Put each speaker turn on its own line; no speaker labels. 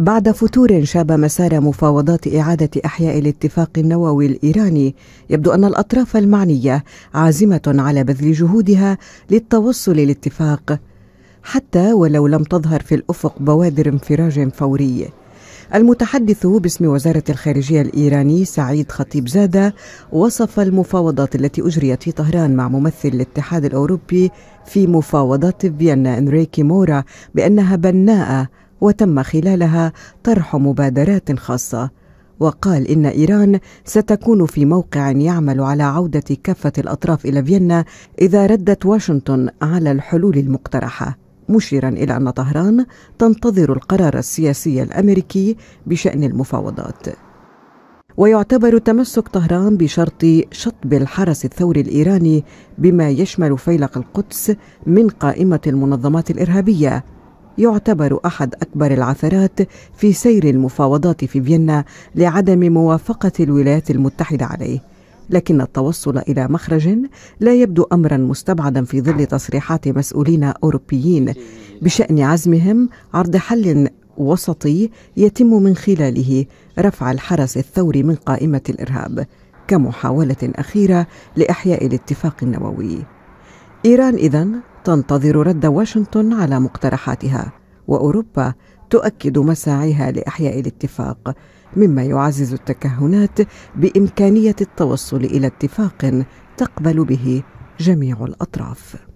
بعد فتور شاب مسار مفاوضات إعادة إحياء الاتفاق النووي الإيراني يبدو أن الأطراف المعنية عازمة على بذل جهودها للتوصل لاتفاق حتى ولو لم تظهر في الأفق بوادر انفراج فوري المتحدث باسم وزارة الخارجية الإيراني سعيد خطيب زادة وصف المفاوضات التي أجريت في طهران مع ممثل الاتحاد الأوروبي في مفاوضات فيينا إنريكي مورا بأنها بناءة وتم خلالها طرح مبادرات خاصه وقال إن إيران ستكون في موقع يعمل على عودة كافة الأطراف إلى فيينا إذا ردت واشنطن على الحلول المقترحة مشيرا إلى أن طهران تنتظر القرار السياسي الأمريكي بشأن المفاوضات ويعتبر تمسك طهران بشرط شطب الحرس الثوري الإيراني بما يشمل فيلق القدس من قائمة المنظمات الإرهابية يعتبر أحد أكبر العثرات في سير المفاوضات في فيينا لعدم موافقة الولايات المتحدة عليه لكن التوصل الى مخرج لا يبدو امرا مستبعدا في ظل تصريحات مسؤولين اوروبيين بشان عزمهم عرض حل وسطي يتم من خلاله رفع الحرس الثوري من قائمه الارهاب كمحاوله اخيره لاحياء الاتفاق النووي ايران اذن تنتظر رد واشنطن على مقترحاتها واوروبا تؤكد مساعيها لاحياء الاتفاق مما يعزز التكهنات بامكانيه التوصل الى اتفاق تقبل به جميع الاطراف